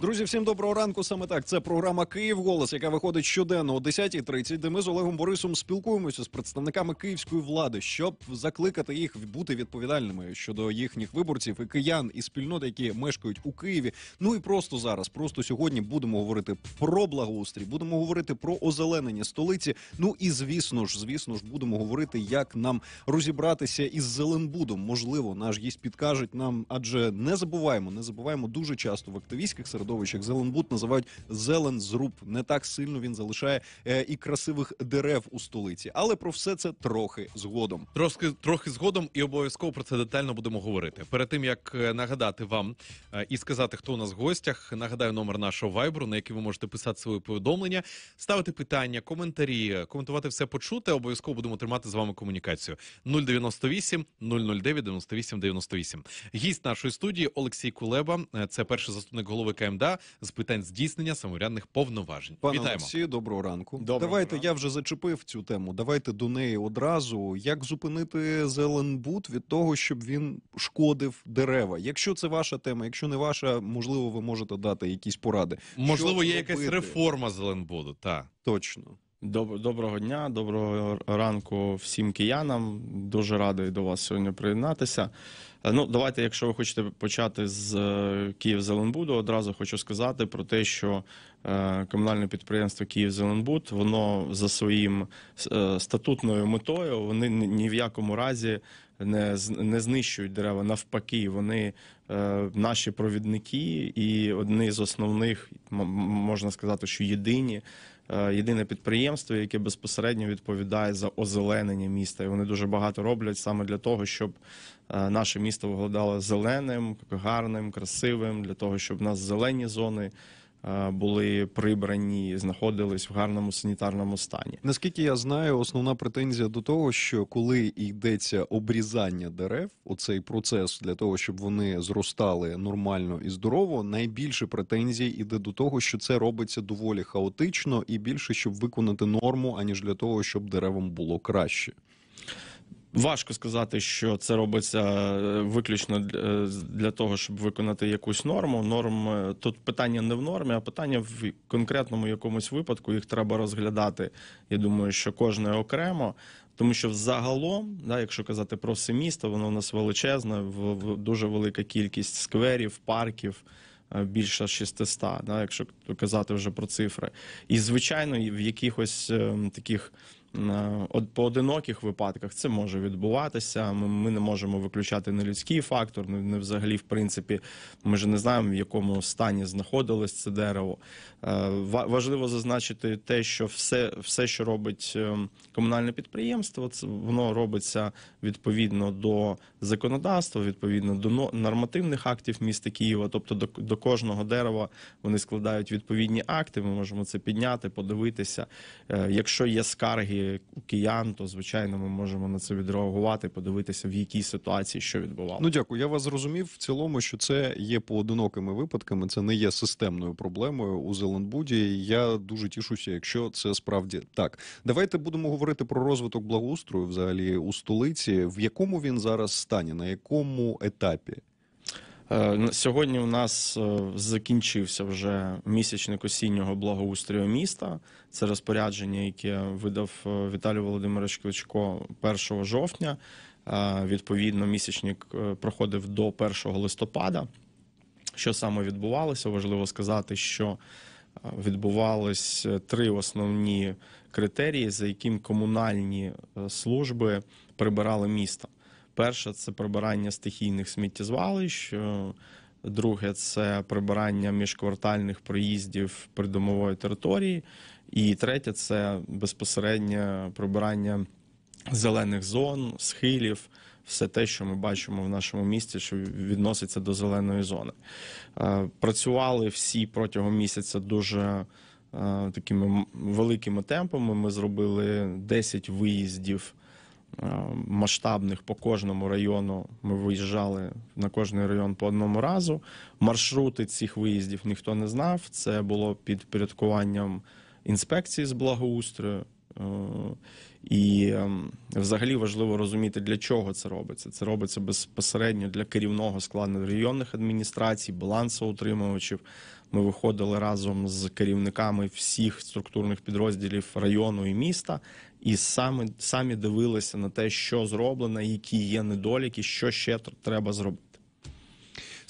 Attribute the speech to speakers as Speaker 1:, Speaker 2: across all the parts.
Speaker 1: Друзі, всім доброго ранку. Саме так це програма Київ Голос, яка виходить щоденно о 10.30, де ми з Олегом Борисом спілкуємося з представниками київської влади, щоб закликати їх бути відповідальними щодо їхніх виборців і киян і спільнот, які мешкають у Києві. Ну і просто зараз, просто сьогодні, будемо говорити про благоустрій, будемо говорити про озеленення столиці. Ну і звісно ж, звісно ж, будемо говорити, як нам розібратися із Зеленбудом. Можливо, наш їсть підкажуть нам, адже не забуваємо, не забуваємо дуже часто в активістських серед середовищах. зеленбут, називають зелензруб. Не так сильно він залишає е, і красивих дерев у столиці. Але про все це трохи згодом.
Speaker 2: Трошки трохи згодом, і обов'язково про це детально будемо говорити. Перед тим як е, нагадати вам е, і сказати, хто у нас в гостях. Нагадаю номер нашого вайбру, на який ви можете писати свої повідомлення, ставити питання, коментарі, коментувати все почуте. Обов'язково будемо тримати з вами комунікацію. 098 009 98 98. Гість нашої студії Олексій Кулеба. Е, це перший заступник голови КМ. Бонда з питань здійснення самоврядних повноважень.
Speaker 1: Пане Вітаємо. Олексію, доброго ранку. Доброго Давайте ранку. я вже зачепив цю тему. Давайте до неї одразу. Як зупинити Зеленбуд від того, щоб він шкодив дерева? Якщо це ваша тема, якщо не ваша, можливо, ви можете дати якісь поради. Можливо, що є робити? якась реформа Зеленбуду. Та
Speaker 3: точно. Доброго дня, доброго ранку всім киянам. Дуже радий до вас сьогодні приєднатися. Е, ну, давайте, якщо ви хочете почати з е, Київ-Зеленбуду, одразу хочу сказати про те, що е, комунальне підприємство Київ-Зеленбуд воно за своїм статутною метою вони ні в якому разі не не знищують дерева. Навпаки, вони наші провідники і одні з основних, можна сказати, що єдині. Е, єдине підприємство, яке безпосередньо відповідає за озеленення міста. І Вони дуже багато роблять саме для того, щоб е, наше місто виглядало зеленим, гарним, красивим, для того, щоб у нас зелені зони Е, були прибрані, знаходились в гарному санітарному стані.
Speaker 1: Наскільки я знаю, основна претензія до того, що коли йдеться обрізання дерев, оцей процес для того, щоб вони зростали нормально і здорово, найбільше претензій іде до того, що це робиться доволі хаотично і більше щоб виконати норму, аніж для того, щоб деревам було краще.
Speaker 3: Важко сказати, що це робиться е, виключно е, для того, щоб виконати якусь норму. Норм е, тут питання не в нормі, а питання в конкретному якомусь випадку їх треба розглядати. Я думаю, що кожне окремо, тому що взагалом, да, якщо казати про все місто, воно у нас величезне, в дуже велика кількість скверів, парків. Більше 600, да, якщо казати вже про цифри, і звичайно в якихось ем, таких Е, поодиноких випадках це може відбуватися. Ми, ми не можемо виключати нелюдський фактор, не, не взагалі, в принципі, ми ж не знаємо, в якому стані знаходилось це дерево. Е, важливо зазначити те, що все, все що робить е, комунальне підприємство, це воно робиться відповідно до законодавства, відповідно до нормативних актів міста Києва, тобто до, до кожного дерева вони складають відповідні акти. Ми можемо це підняти, подивитися. Якщо є скарги киян, то звичайно ми можемо на це відреагувати, подивитися в якій ситуації що відбувалося. Ну
Speaker 1: дякую. Я вас зрозумів в цілому, що це є поодинокими випадками, це не є системною проблемою у Зеленбуді. Я дуже тішуся, якщо це справді так. Давайте будемо говорити про розвиток благоустрою взагалі
Speaker 3: у столиці. В якому він зараз стані, на якому етапі? Е, сьогодні у нас е, закінчився вже місячник осіннього благоустрою міста. Це розпорядження, яке видав е, Віталій Володимирович Кличко 1 жовтня. Відповідно, місячник проходив до 1 листопада. Що саме відбувалося? Важливо сказати, що відбувались три основні критерії, за яким комунальні служби прибирали місто. Перше це прибирання стихійних сміттєзвалищ. Е, друге це прибирання міжквартальних проїздів придомової території. І третє це безпосереднє прибирання зелених зон, схилів, все те, що ми бачимо в нашому місті, що відноситься до зеленої зони. Е, працювали всі протягом місяця дуже е, такими великими темпами. Ми зробили 10 виїздів. Е, масштабних по кожному району. Ми виїжджали на кожний район по одному разу. Маршрути цих виїздів ніхто не знав. Це було під порядкуванням інспекції з благоустрою. Е, і ем, взагалі важливо розуміти, для чого це робиться. Це робиться безпосередньо для керівного складу районних адміністрацій, балансоутримувачів. Ми виходили разом з керівниками всіх структурних підрозділів району і міста і саме самі дивилися на те, що зроблено, які є недоліки, що ще треба зробити.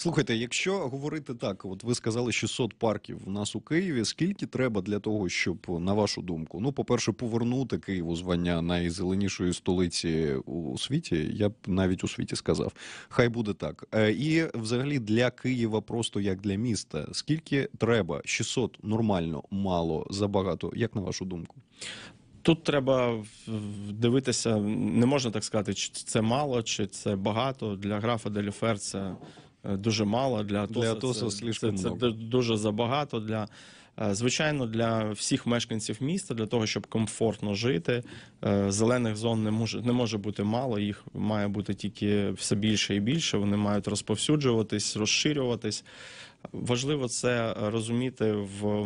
Speaker 1: Слухайте, якщо говорити так, от ви сказали що сот парків у нас у Києві. Скільки треба для того, щоб на вашу думку, ну, по-перше, повернути Києву звання найзеленішої столиці у світі? Я б навіть у світі сказав, хай буде так. Е, і взагалі для Києва, просто як для міста, скільки треба? 600 нормально, мало,
Speaker 3: забагато. Як на вашу думку? Тут треба дивитися, не можна так сказати, чи це мало, чи це багато. Для графа Делюфер це е, дуже мало. Для Атоса, для Атоса це, це, це дуже забагато. Для, е, Звичайно, для всіх мешканців міста, для того, щоб комфортно жити, е, зелених зон не може не може бути мало, їх має бути тільки все більше і більше. Вони мають розповсюджуватись, розширюватись. Важливо це розуміти в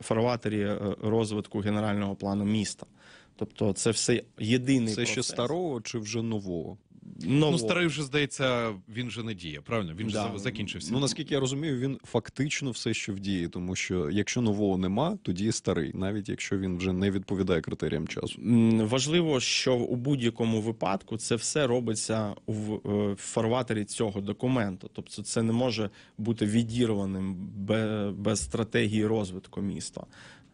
Speaker 3: фарватері е, розвитку генерального плану міста. Тобто, це все єдиний це процес. ще старого чи вже нового? нового. Ну, старий
Speaker 2: вже здається, він же не діє. Правильно, він да. же закінчився. Ну наскільки
Speaker 1: я розумію, він фактично все ще в дії, тому що якщо нового нема, тоді старий, навіть якщо він вже не відповідає критеріям часу.
Speaker 3: Важливо, що у будь-якому випадку це все робиться в е, фарватері цього документу, тобто це не може бути відірваним без стратегії розвитку міста.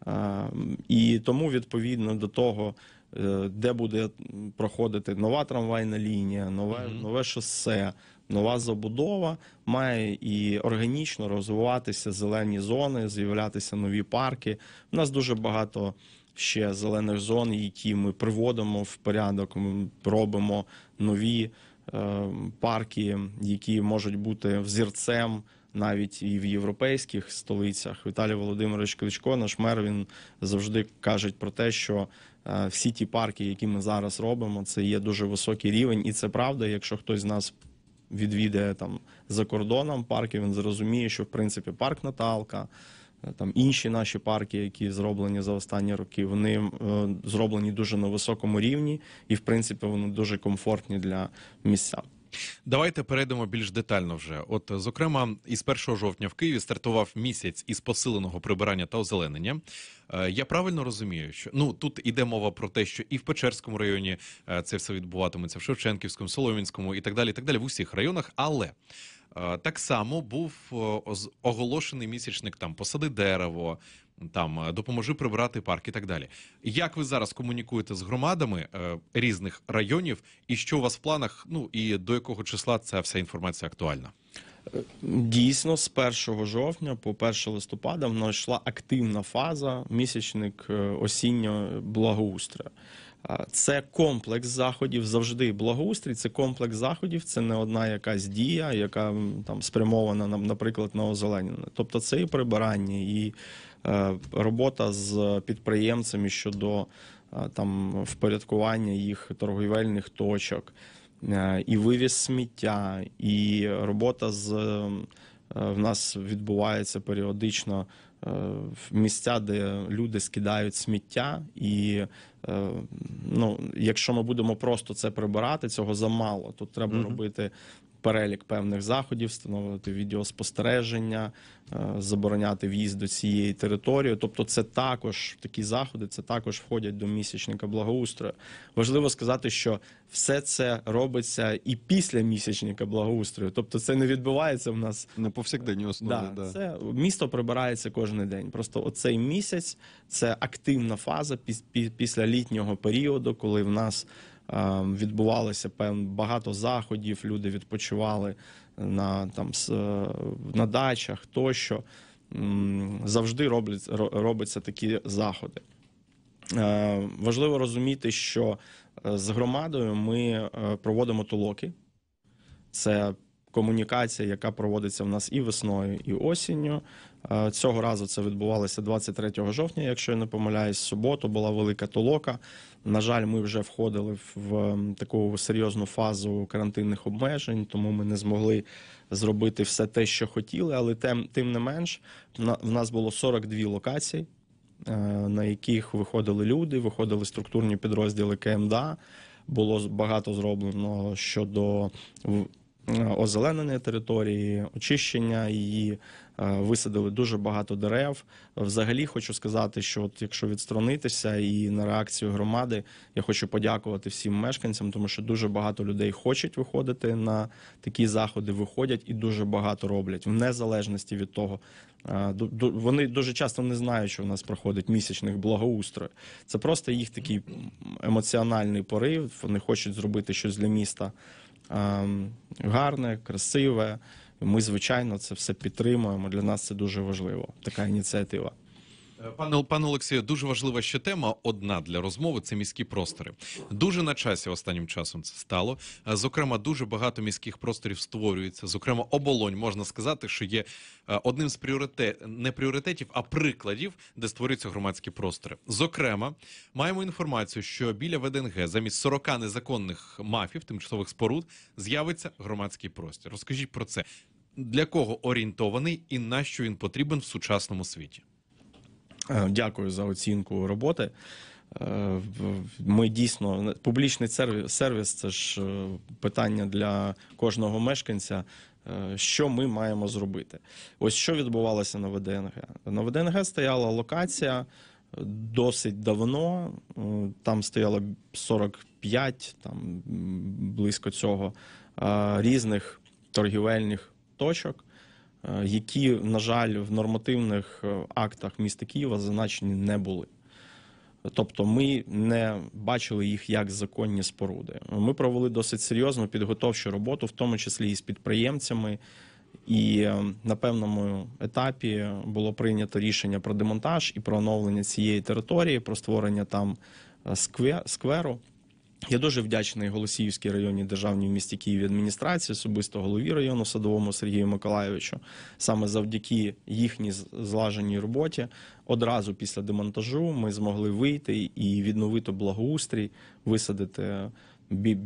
Speaker 3: Е, і тому відповідно до того. Е, де буде проходити нова трамвайна лінія, нове, mm -hmm. нове шосе, нова забудова, має і органічно розвиватися зелені зони, з'являтися нові парки. У нас дуже багато. Ще зелених зон, які ми приводимо в порядок. Ми робимо нові е, парки, які можуть бути взірцем навіть і в європейських столицях. Віталій Володимирович Кличко, наш мер, він завжди каже про те, що Е, всі ті парки, які ми зараз робимо, це є дуже високий рівень, і це правда. Якщо хтось з нас відвідає там за кордоном парки, він зрозуміє, що в принципі парк Наталка. Е, там інші наші парки, які зроблені за останні роки, вони е, зроблені дуже на високому рівні, і в принципі вони дуже комфортні для місця.
Speaker 2: Давайте перейдемо більш детально вже. От, зокрема, із 1 жовтня в Києві стартував місяць із посиленого прибирання та озеленення. Е, я правильно розумію, що ну тут іде мова про те, що і в Печерському районі е, це все відбуватиметься в Шевченківському, Соломінському і так далі. і Так далі в усіх районах, але Е, так само був е, оголошений місячник там посади дерево, там е, допоможи прибрати парк і так далі. Як ви зараз комунікуєте з громадами різних районів, і що у вас в планах? Ну і до якого числа ця вся інформація
Speaker 3: актуальна? Дійсно, з 1 жовтня по 1 листопада в нас йшла активна фаза місячник осіннього благоустрою. Це комплекс заходів завжди благоустрій. Це комплекс заходів, це не одна якась дія, яка там спрямована нам, наприклад, на озеленення. Тобто це і прибирання, і е, робота з підприємцями щодо е, там впорядкування їх торгівельних точок, е, і вивіз сміття, і робота з Е, в нас відбувається періодично е, місця, де люди скидають сміття, і е, ну, якщо ми будемо просто це прибирати, цього замало. Тут треба mm робити перелік певних заходів, встановлювати відеоспостереження, е, забороняти в'їзд до цієї території. Тобто, це також такі заходи, це також входять до місячника благоустрою. Важливо сказати, що все це робиться і після місячника благоустрою. Тобто, це не відбувається в нас на повсякденній основі. Да, да. Це місто прибирається кожен день. Просто оцей місяць це активна фаза після літнього періоду, коли в нас. Е, відбувалося певно, багато заходів. Люди відпочивали на там е, на дачах тощо. Завжди роблять, робляться такі заходи. Е, важливо розуміти, що з громадою ми проводимо толоки. Це комунікація, яка проводиться в нас і весною, і осінню. Е, цього разу це відбувалося 23 жовтня. Якщо я не помиляюсь, суботу була велика толока. На жаль, ми вже входили в таку серйозну фазу карантинних обмежень, тому ми не змогли зробити все те, що хотіли. Але тим, тим не менш, в нас було 42 локації, е, на яких виходили люди, виходили структурні підрозділи КМДА. Було багато зроблено щодо Е, озеленення території, очищення її е, висадили дуже багато дерев. Взагалі, хочу сказати, що от якщо відсторонитися і на реакцію громади, я хочу подякувати всім мешканцям, тому що дуже багато людей хочуть виходити на такі заходи, виходять і дуже багато роблять в незалежності від того. Е, вони дуже часто не знають, що в нас проходить місячних благоустрою. Це просто їх такий емоціональний порив. Вони хочуть зробити щось для міста. Ем, гарне, красиве. Ми звичайно це все підтримуємо. Для нас це дуже важливо. Така ініціатива.
Speaker 2: Е, пане пане Олексію, дуже важлива ще тема. Одна для розмови це міські простори. Дуже на часі останнім часом це стало. Е, зокрема, дуже багато міських просторів створюється. Зокрема, оболонь можна сказати, що є е, одним з пріоритет не пріоритетів, а прикладів, де створюються громадські простори. Зокрема, маємо інформацію, що біля ВДНГ замість 40 незаконних мафів, тимчасових споруд, з'явиться громадський простір. Розкажіть про це для кого орієнтований і на що він потрібен в сучасному світі.
Speaker 3: Е, дякую за оцінку роботи. Е, ми дійсно публічний сервіс, сервіс це ж е, питання для кожного мешканця. Що ми маємо зробити? Ось що відбувалося на ВДНГ. На ВДНГ стояла локація досить давно. Там стояло 45, там близько цього різних торгівельних точок. Е, які, на жаль, в нормативних е, актах міста Києва зазначені не були. Тобто ми не бачили їх як законні споруди. Ми провели досить серйозну підготовчу роботу, в тому числі і з підприємцями. І е, на певному етапі було прийнято рішення про демонтаж і про оновлення цієї території, про створення там скверу. Я дуже вдячний Голосіївській районній державній в місті Києві адміністрації, особисто голові району садовому Сергію Миколаєвичу. Саме завдяки їхній злаженій роботі одразу після демонтажу ми змогли вийти і відновити благоустрій, висадити бі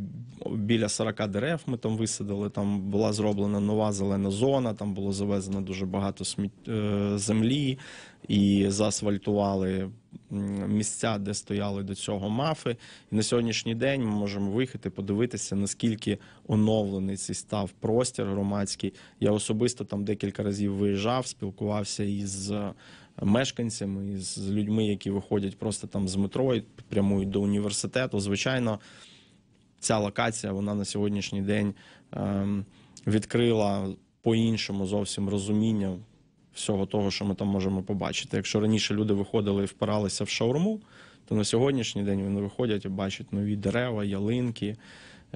Speaker 3: біля 40 дерев. Ми там висадили. Там була зроблена нова зелена зона. Там було завезено дуже багато е, землі і заасфальтували місця, де стояли до цього мафи. І на сьогоднішній день ми можемо виїхати, подивитися, наскільки оновлений цей став простір громадський. Я особисто там декілька разів виїжджав, спілкувався із е, мешканцями, з людьми, які виходять просто там з метро і прямують до університету. Звичайно, ця локація вона на сьогоднішній день ем, відкрила по іншому зовсім розуміння всього того, що ми там можемо побачити. Якщо раніше люди виходили і впиралися в шаурму, то на сьогоднішній день вони виходять і бачать нові дерева, ялинки.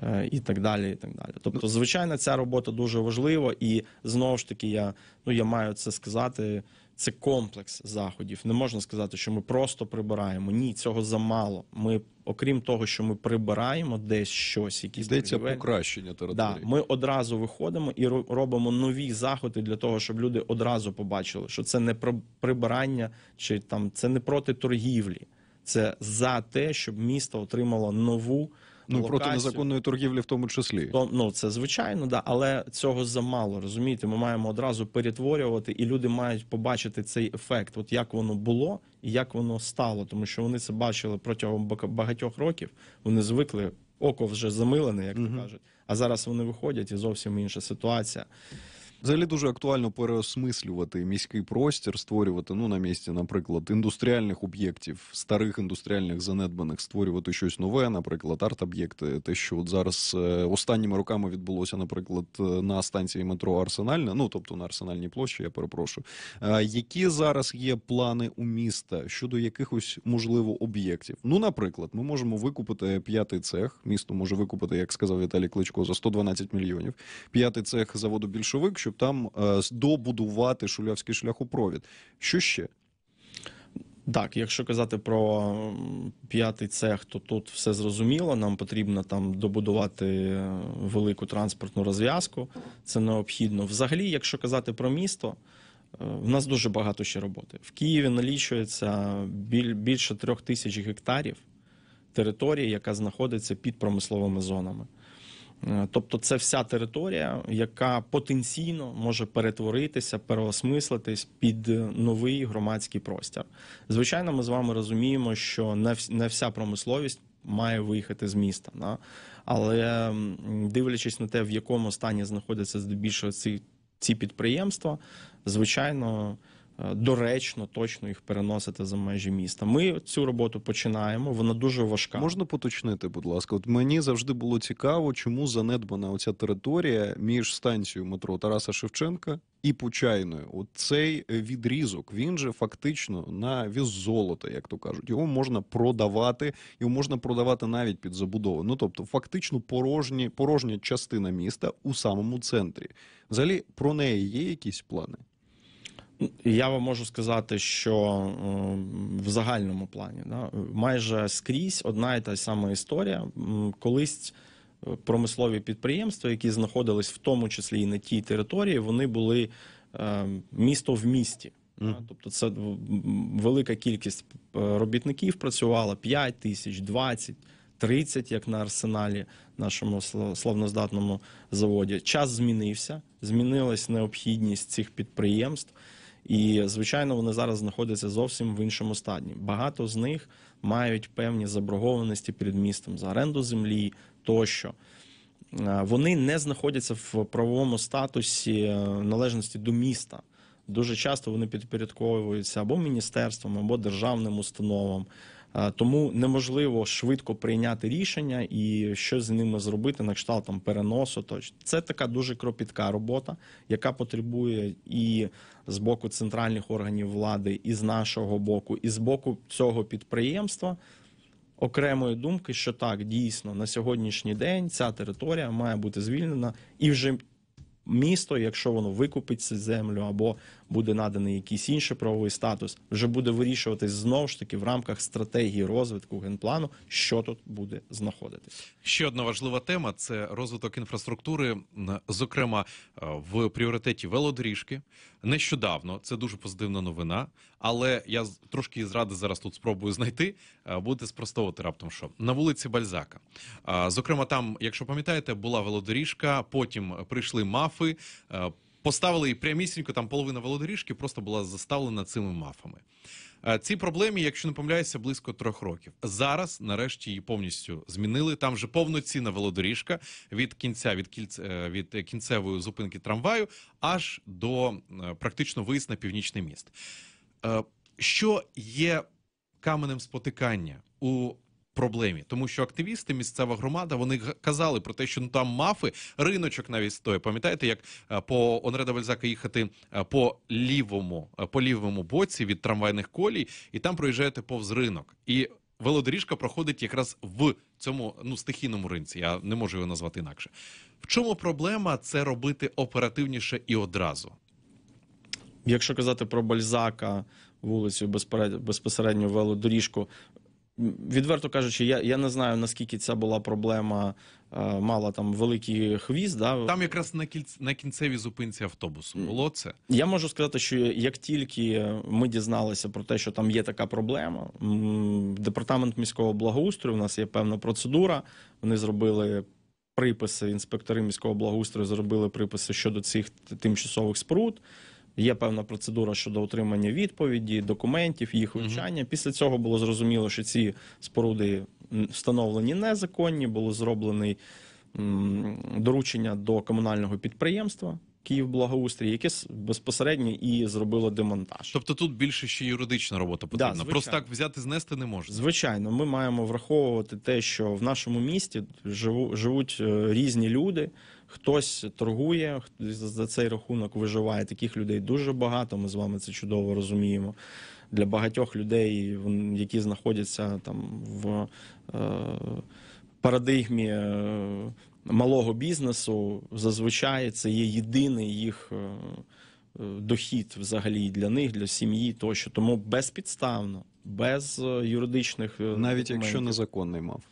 Speaker 3: Е, і так далі, і так далі. Тобто, звичайно, ця робота дуже важлива, і знову ж таки, я ну я маю це сказати. Це комплекс заходів. Не можна сказати, що ми просто прибираємо. Ні, цього замало. Ми, окрім того, що ми прибираємо десь щось, якісь Йдеться покращення території. Да, Ми одразу виходимо і робимо нові заходи для того, щоб люди одразу побачили, що це не про прибирання, чи там це не проти торгівлі, це за те, щоб місто отримало нову ну локацію. проти незаконної торгівлі, в тому числі То, ну це звичайно, да, але цього замало розумієте. Ми маємо одразу перетворювати, і люди мають побачити цей ефект, от як воно було і як воно стало, тому що вони це бачили протягом багатьох років. Вони звикли око вже замилене, як то угу. кажуть. А зараз вони виходять і зовсім інша ситуація. Взагалі дуже
Speaker 1: актуально переосмислювати міський простір, створювати ну на місці, наприклад, індустріальних об'єктів, старих індустріальних занедбаних, створювати щось нове, наприклад, арт-об'єкти. Те, що от зараз е, останніми роками відбулося, наприклад, е, на станції метро Арсенальна, ну тобто на арсенальній площі, я перепрошую. Е, які зараз є плани у міста щодо якихось можливо об'єктів? Ну, наприклад, ми можемо викупити п'ятий цех. Місто може викупити, як сказав Віталій Кличко, за 112 мільйонів. П'ятий цех заводу більшовик, щоб щоб там
Speaker 3: е, добудувати шулявський шляхопровід. Що ще? Так, якщо казати про п'ятий цех, то тут все зрозуміло. Нам потрібно там добудувати е, велику транспортну розв'язку. Це необхідно. Взагалі, якщо казати про місто, е, в нас дуже багато ще роботи. В Києві налічується біль, більше трьох тисяч гектарів території, яка знаходиться під промисловими зонами. Е, тобто, це вся територія, яка потенційно може перетворитися, переосмислитись під е, новий громадський простір. Звичайно, ми з вами розуміємо, що не вся промисловість. Має виїхати з міста, Да? але дивлячись на те, в якому стані знаходяться здебільшого ці ці підприємства, звичайно. Е, доречно, точно їх переносити за межі міста. Ми цю роботу починаємо. Вона дуже важка. Можна поточнити, будь ласка. От мені завжди
Speaker 1: було цікаво, чому занедбана оця територія між станцією метро Тараса Шевченка і Почайною. От цей відрізок він же фактично на віз золота, як то кажуть, його можна продавати, його можна продавати навіть під забудову. Ну тобто, фактично порожні порожня частина міста у самому центрі. Взагалі про неї є
Speaker 3: якісь плани. Я вам можу сказати, що в загальному плані да, майже скрізь одна і та сама історія. Колись е, промислові підприємства, які знаходились в тому числі і на тій території, вони були е, місто в місті. Mm. Тобто, це велика кількість е, робітників працювала 5 тисяч, 20, 30, як на арсеналі, нашому славноздатному заводі. Час змінився, змінилась необхідність цих підприємств. І звичайно, вони зараз знаходяться зовсім в іншому стані. Багато з них мають певні заборгованості перед містом за оренду землі тощо. Е, вони не знаходяться в правовому статусі е, належності до міста. Дуже часто вони підпорядковуються або міністерством, або державним установам. Тому неможливо швидко прийняти рішення і що з ними зробити на кшталт там, переносу. Точ це така дуже кропітка робота, яка потребує і з боку центральних органів влади, і з нашого боку, і з боку цього підприємства. Окремої думки, що так дійсно на сьогоднішній день ця територія має бути звільнена і вже місто, якщо воно викупить цю землю або буде наданий якийсь інший правовий статус, вже буде вирішуватись знову ж таки в рамках стратегії розвитку генплану, що тут буде знаходитись.
Speaker 2: Ще одна важлива тема це розвиток інфраструктури, зокрема е, в пріоритеті велодоріжки. Нещодавно це дуже позитивна новина, але я трошки зради зараз тут спробую знайти. Е, Будете спростовувати раптом, що на вулиці Бальзака. Е, зокрема, там, якщо пам'ятаєте, була велодоріжка, потім прийшли мафи мафи. Е, поставили і прямісінько там половина володоріжки просто була заставлена цими мафами. Е, ці проблеми, якщо не помиляюся, близько трьох років. Зараз, нарешті, її повністю змінили. Там вже повноцінна велодоріжка від кінця від кільц е, від кінцевої зупинки трамваю аж до практично виїзд на північний міст. Що є каменем спотикання у проблемі, тому що активісти, місцева громада, вони казали про те, що ну там мафи, риночок навіть стоїть. Пам'ятаєте, як е, по Онреда Вальзака їхати е, по лівому, е, по лівому боці від трамвайних колій, і там проїжджаєте повз ринок і. Велодоріжка проходить якраз в цьому ну стихійному ринці. Я не можу його назвати інакше. В чому проблема це робити оперативніше і одразу?
Speaker 3: Якщо казати про Бальзака, вулицю безпосередньо велодоріжку, Відверто кажучи, я я не знаю наскільки ця була проблема, е, мала там великий хвіст. Да? Там
Speaker 2: якраз на кільц на кінцевій зупинці автобусу було це.
Speaker 3: Я можу сказати, що як тільки ми дізналися про те, що там є така проблема, департамент міського благоустрою у нас є певна процедура. Вони зробили приписи. Інспектори міського благоустрою зробили приписи щодо цих тимчасових споруд. Є певна процедура щодо отримання відповіді, документів, їх вивчання. Після цього було зрозуміло, що ці споруди встановлені незаконні, було зроблено доручення до комунального підприємства. Київ благоустрій, яке безпосередньо і зробило демонтаж. Тобто тут більше ще юридична робота потрібна. Да, Просто так взяти знести не можна. Звичайно, ми маємо враховувати те, що в нашому місті живуть е, різні люди. Хтось торгує, за цей рахунок виживає. Таких людей дуже багато. Ми з вами це чудово розуміємо. Для багатьох людей, які знаходяться там в е, парадигмі. Е, малого бізнесу зазвичай це є єдиний їх е, е, дохід взагалі для них, для сім'ї тощо. Тому безпідставно, без е, юридичних навіть якщо незаконний мав.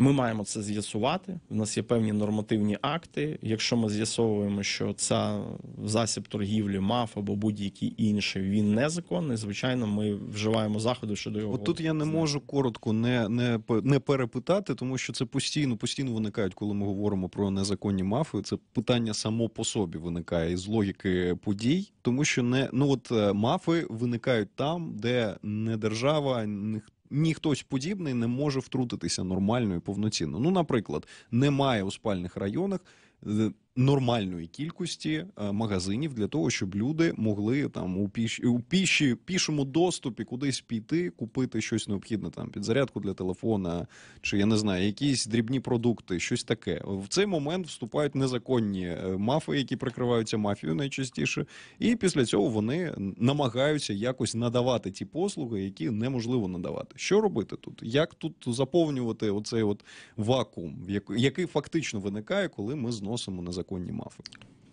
Speaker 3: Ми маємо це з'ясувати. У нас є певні нормативні акти. Якщо ми з'ясовуємо, що це засіб торгівлі МАФ або будь-який інший він незаконний, звичайно, ми вживаємо заходи щодо його. От тут я не
Speaker 1: можу коротко не не, не перепитати, тому що це постійно постійно виникають, коли ми говоримо про незаконні мафи. Це питання само по собі виникає із логіки подій, тому що не ну от е, мафи виникають там, де не держава, ніхто. Ніхтось подібний не може втрутитися нормально і повноцінно. Ну, наприклад, немає у спальних районах е, нормальної кількості е, магазинів для того, щоб люди могли там у піші у піші пішому доступі кудись піти, купити щось необхідне, там підзарядку для телефона, чи я не знаю, якісь дрібні продукти, щось таке. В цей момент вступають незаконні е, мафи, які прикриваються мафією найчастіше, і після цього вони намагаються якось надавати ті послуги, які неможливо надавати. Що робити тут? Як тут заповнювати оцей от вакуум, який
Speaker 3: фактично виникає, коли ми зносимо незаконні незаконні мафи?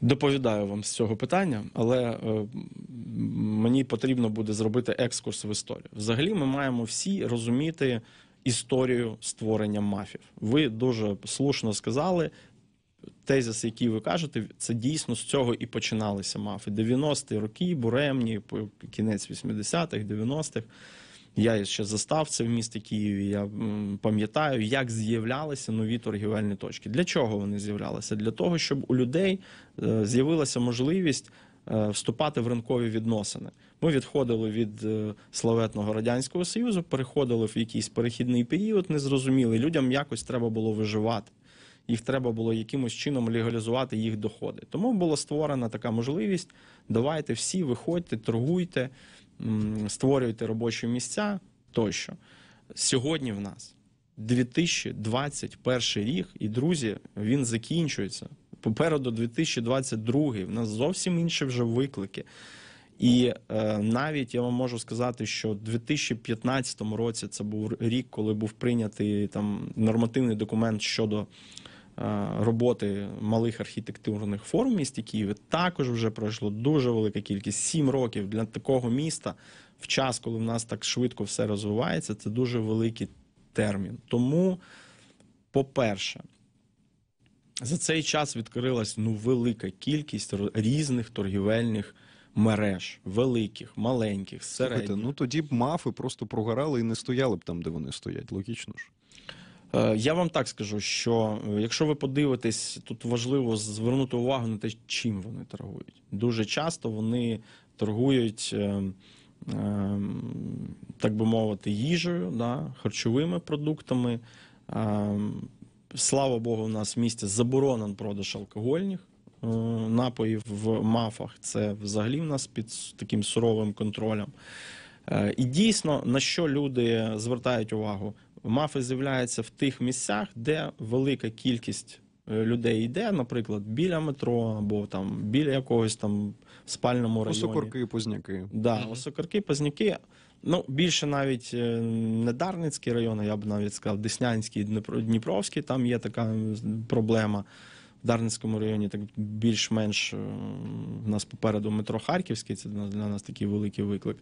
Speaker 3: Доповідаю вам з цього питання, але е, мені потрібно буде зробити екскурс в історію. Взагалі, ми маємо всі розуміти історію створення мафів. Ви дуже слушно сказали. Тезіс, який ви кажете, це дійсно з цього і починалися мафи. 90-ті роки, буремні, кінець 80-х, 90-х. Я ще застав це в місті Києві. Я пам'ятаю, як з'являлися нові торгівельні точки. Для чого вони з'являлися? Для того, щоб у людей е, з'явилася можливість е, вступати в ринкові відносини. Ми відходили від е, славетного радянського союзу, переходили в якийсь перехідний період, незрозумілий. Людям якось треба було виживати. Їх треба було якимось чином легалізувати їх доходи. Тому була створена така можливість. Давайте всі виходьте, торгуйте створюйте робочі місця тощо. Сьогодні в нас 2021 рік, і друзі, він закінчується. Попереду 2022. В нас зовсім інші вже виклики. І е, навіть я вам можу сказати, що в 2015 році це був рік, коли був прийнятий там нормативний документ щодо Е, роботи малих архітектурних форм місті Києві також вже пройшло дуже велика кількість сім років для такого міста. В час, коли в нас так швидко все розвивається, це дуже великий термін. Тому, по-перше, за цей час відкрилась ну велика кількість різних торгівельних. Мереж великих, маленьких, середніх. Слухайте, ну тоді б мафи просто прогорали і не стояли б там, де вони стоять. Логічно ж. Е, я вам так скажу, що е, якщо ви подивитесь, тут важливо звернути увагу на те, чим вони торгують. Дуже часто вони торгують, е, так би мовити, їжею, да, харчовими продуктами. Слава Богу, у нас в місті заборонен продаж алкогольних напоїв в мафах. Це взагалі в нас під таким суровим контролем. І дійсно, на що люди звертають увагу? мафи з'являються в тих місцях, де велика кількість е, людей йде, наприклад, біля метро або там біля якогось там спальному районі. Осокорки,
Speaker 1: позняки. Да, mm
Speaker 3: Осокорки, позняки. Ну, більше навіть е, не Дарницький район, я б навіть сказав, Деснянський, Дніпровський, там є така проблема. В Дарницькому районі так більш-менш в е, нас попереду метро Харківський, це для нас такий великий виклик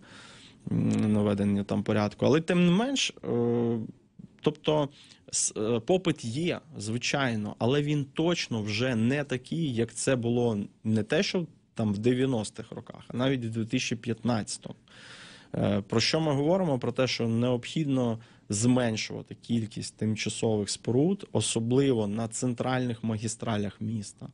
Speaker 3: наведення там порядку. Але тим не менш, Тобто е, попит є, звичайно, але він точно вже не такий, як це було не те, що там в 90-х роках, а навіть в 2015-му. Е, про що ми говоримо? Про те, що необхідно зменшувати кількість тимчасових споруд, особливо на центральних магістралях міста,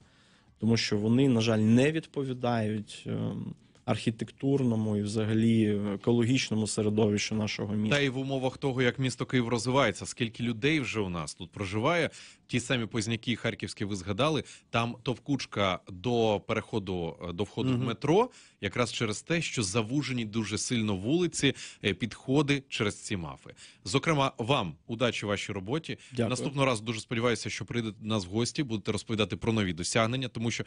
Speaker 3: тому що вони, на жаль, не відповідають. Ем, архітектурному і взагалі екологічному середовищу нашого міста. Та й
Speaker 2: в умовах того, як місто Київ розвивається, скільки людей вже у нас тут проживає ті самі позняки харківські ви згадали. Там товкучка до переходу е, до входу угу. в метро, якраз через те, що завужені дуже сильно вулиці, е, підходи через ці мафи. Зокрема, вам удачі в вашій роботі. Дякую. Наступного разу дуже сподіваюся, що прийдете нас в гості, будете розповідати про нові досягнення, тому що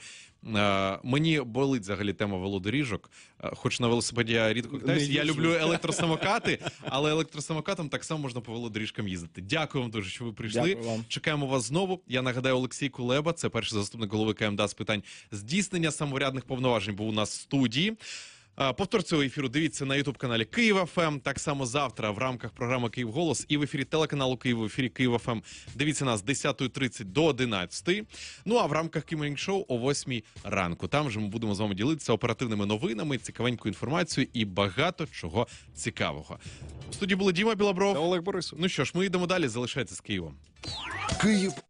Speaker 2: е, мені болить взагалі тема велодоріжок. Е, хоч на велосипеді я рідко катаюся, я люблю електросамокати, але електросамокатом так само можна по велодоріжкам їздити. Дякую вам дуже, що ви прийшли. Дякую вам. Чекаємо вас знову. Я нагадаю, Олексій Кулеба, це перший заступник голови КМДА з питань здійснення самоврядних повноважень. Був у нас в студії. Повтор цього ефіру дивіться на ютуб каналі Києва ФМ. Ем, так само завтра в рамках програми Київ Голос і в ефірі телеканалу Київ в ефірі Києва ФМ. Ем». Дивіться нас з 10.30 до 11. Ну а в рамках Кімінг Шоу о 8 ранку. Там же ми будемо з вами ділитися оперативними новинами, цікавенькою інформацією і багато чого цікавого. В студії були Діма Білобров. Та Олег Борисов. Ну що ж, ми йдемо далі. Залишайтеся з Києвом. Київ